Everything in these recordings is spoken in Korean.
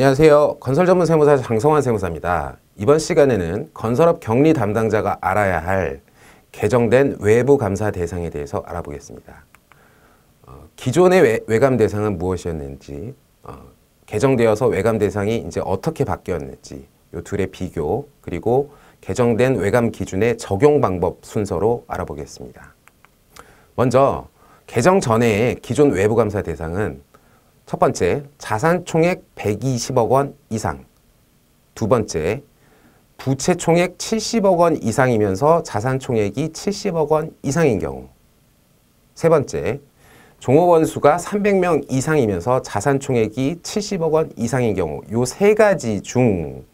안녕하세요. 건설 전문 세무사 장성환 세무사입니다. 이번 시간에는 건설업 격리 담당자가 알아야 할 개정된 외부 감사 대상에 대해서 알아보겠습니다. 어, 기존의 외, 감 대상은 무엇이었는지, 어, 개정되어서 외감 대상이 이제 어떻게 바뀌었는지, 이 둘의 비교, 그리고 개정된 외감 기준의 적용 방법 순서로 알아보겠습니다. 먼저 개정 전에 기존 외부 감사 대상은 첫 번째, 자산 총액 120억 원 이상. 두 번째, 부채 총액 70억 원 이상이면서 자산 총액이 70억 원 이상인 경우. 세 번째, 종업원 수가 300명 이상이면서 자산 총액이 70억 원 이상인 경우. 요세 가지 중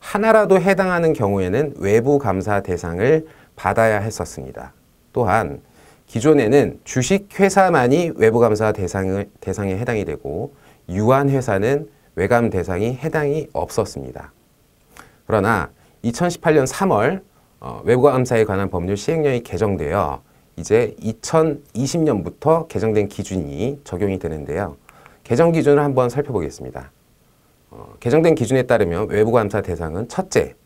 하나라도 해당하는 경우에는 외부 감사 대상을 받아야 했었습니다. 또한 기존에는 주식회사만이 외부감사 대상을, 대상에 해당이 되고 유한회사는 외감 대상이 해당이 없었습니다. 그러나 2018년 3월 어, 외부감사에 관한 법률 시행령이 개정되어 이제 2020년부터 개정된 기준이 적용이 되는데요. 개정 기준을 한번 살펴보겠습니다. 어, 개정된 기준에 따르면 외부감사 대상은 첫째,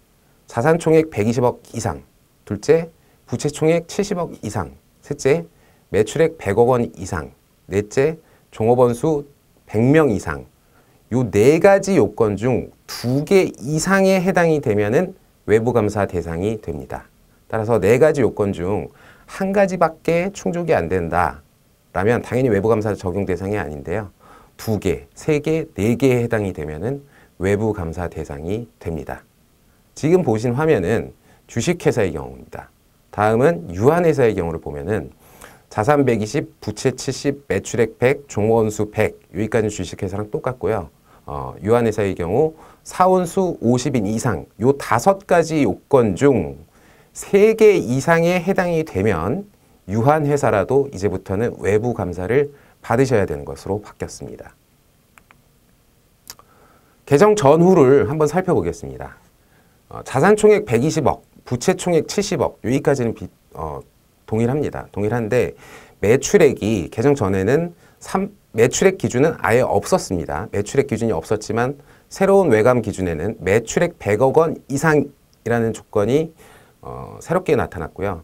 자산총액 120억 이상, 둘째, 부채총액 70억 이상, 셋째, 매출액 100억 원 이상. 넷째, 종업원 수 100명 이상. 요 네 가지 요건 중 두 개 이상에 해당이 되면은 외부 감사 대상이 됩니다. 따라서 네 가지 요건 중 한 가지밖에 충족이 안 된다. 라면 당연히 외부 감사 적용 대상이 아닌데요. 두 개, 세 개, 네 개에 해당이 되면은 외부 감사 대상이 됩니다. 지금 보신 화면은 주식회사의 경우입니다. 다음은 유한회사의 경우를 보면은 자산 120, 부채 70, 매출액 100, 종원수 100 여기까지는 주식회사랑 똑같고요. 어, 유한회사의 경우 사원수 50인 이상 요 다섯 가지 요건 중 세 개 이상에 해당이 되면 유한회사라도 이제부터는 외부 감사를 받으셔야 되는 것으로 바뀌었습니다. 개정 전후를 한번 살펴보겠습니다. 어, 자산총액 120억, 부채 총액 70억 여기까지는 비, 어, 동일합니다. 동일한데 매출액이 개정 전에는 3, 매출액 기준은 아예 없었습니다. 매출액 기준이 없었지만 새로운 외감 기준에는 매출액 100억 원 이상이라는 조건이 어, 새롭게 나타났고요.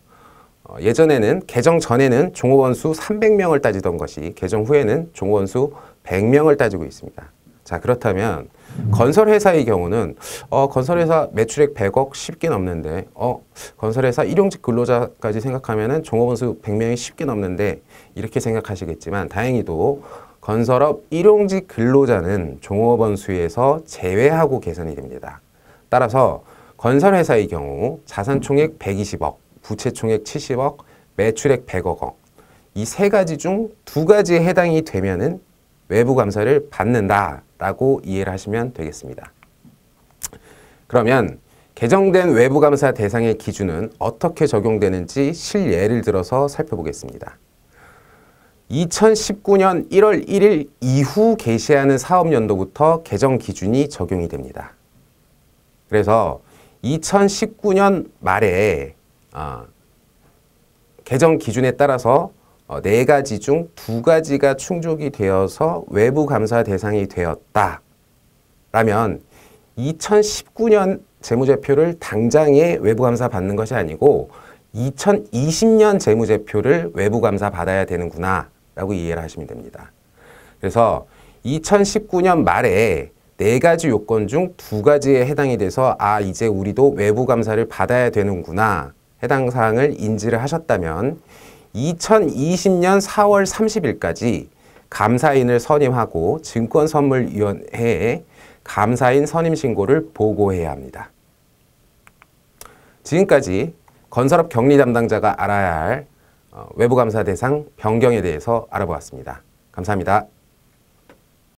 어, 예전에는 개정 전에는 종업원 수 300명을 따지던 것이 개정 후에는 종업원 수 100명을 따지고 있습니다. 자, 그렇다면 건설회사의 경우는 어, 건설회사 매출액 100억 쉽게 넘는데 어, 건설회사 일용직 근로자까지 생각하면 종업원 수 100명이 쉽게 넘는데 이렇게 생각하시겠지만 다행히도 건설업 일용직 근로자는 종업원 수에서 제외하고 계산이 됩니다. 따라서 건설회사의 경우 자산총액 120억, 부채총액 70억, 매출액 100억 원이세 가지 중 두 가지에 해당이 되면은 외부 감사를 받는다. 라고 이해를 하시면 되겠습니다. 그러면 개정된 외부감사 대상의 기준은 어떻게 적용되는지 실예를 들어서 살펴보겠습니다. 2019년 1월 1일 이후 개시하는 사업연도부터 개정 기준이 적용이 됩니다. 그래서 2019년 말에 어, 개정 기준에 따라서 어, 네 가지 중 두 가지가 충족이 되어서 외부 감사 대상이 되었다. 라면 2019년 재무제표를 당장에 외부 감사 받는 것이 아니고 2020년 재무제표를 외부 감사 받아야 되는구나 라고 이해를 하시면 됩니다. 그래서 2019년 말에 네 가지 요건 중 두 가지에 해당이 돼서 아 이제 우리도 외부 감사를 받아야 되는구나 해당 사항을 인지를 하셨다면 2020년 4월 30일까지 감사인을 선임하고 증권선물위원회에 감사인 선임신고를 보고해야 합니다. 지금까지 건설업 격리 담당자가 알아야 할 어, 외부감사 대상 변경에 대해서 알아보았습니다. 감사합니다.